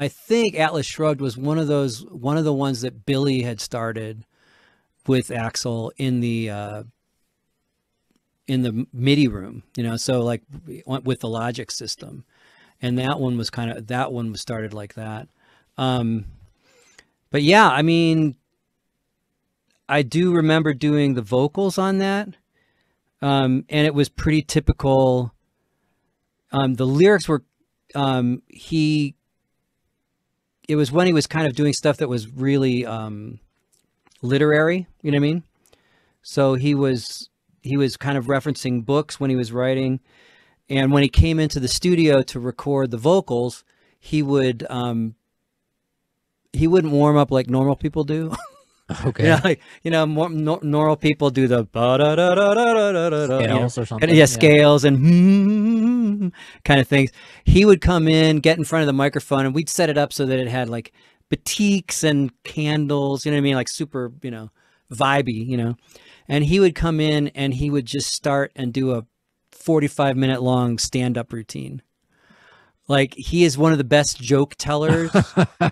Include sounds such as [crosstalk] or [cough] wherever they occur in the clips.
I think Atlas Shrugged was one of those one of the ones that Billy had started with Axel in the uh, in the MIDI room, you know, so like with the logic system. And that one was kind of that one was started like that. Um, but yeah, I mean, I do remember doing the vocals on that. Um, and it was pretty typical. Um, the lyrics were um, he it was when he was kind of doing stuff that was really um, literary. You know what I mean? So he was he was kind of referencing books when he was writing, and when he came into the studio to record the vocals, he would um, he wouldn't warm up like normal people do. [laughs] Okay. You know, like, you know more, no, normal people do the Scales you know, or something. And, yeah, scales yeah. and [laughs] kind of things. He would come in, get in front of the microphone, and we'd set it up so that it had like batiks and candles, you know what I mean? Like super, you know, vibey, you know. And he would come in and he would just start and do a 45 minute long stand up routine. Like he is one of the best joke tellers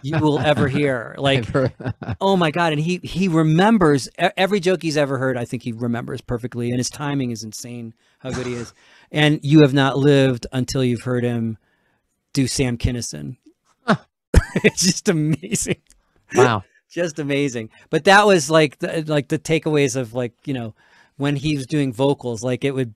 you will ever [laughs] hear. Like, oh my god! And he he remembers every joke he's ever heard. I think he remembers perfectly, and his timing is insane. How good he is! [laughs] And you have not lived until you've heard him do Sam Kinison. [laughs] it's just amazing. Wow, just amazing. But that was like the, like the takeaways of like you know when he was doing vocals. Like it would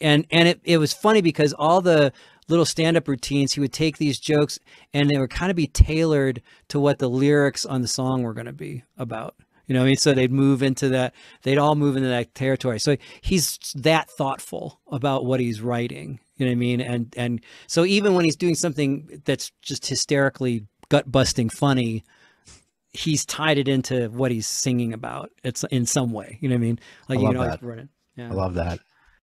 and and it, it was funny because all the little stand-up routines he would take these jokes and they would kind of be tailored to what the lyrics on the song were going to be about you know I mean? So they'd move into that, they'd all move into that territory. So he's that thoughtful about what he's writing, you know what I mean? And, and so even when he's doing something that's just hysterically gut busting funny, he's tied it into what he's singing about. It's in some way, you know what I mean? Like, I you know, running. Yeah. I love that.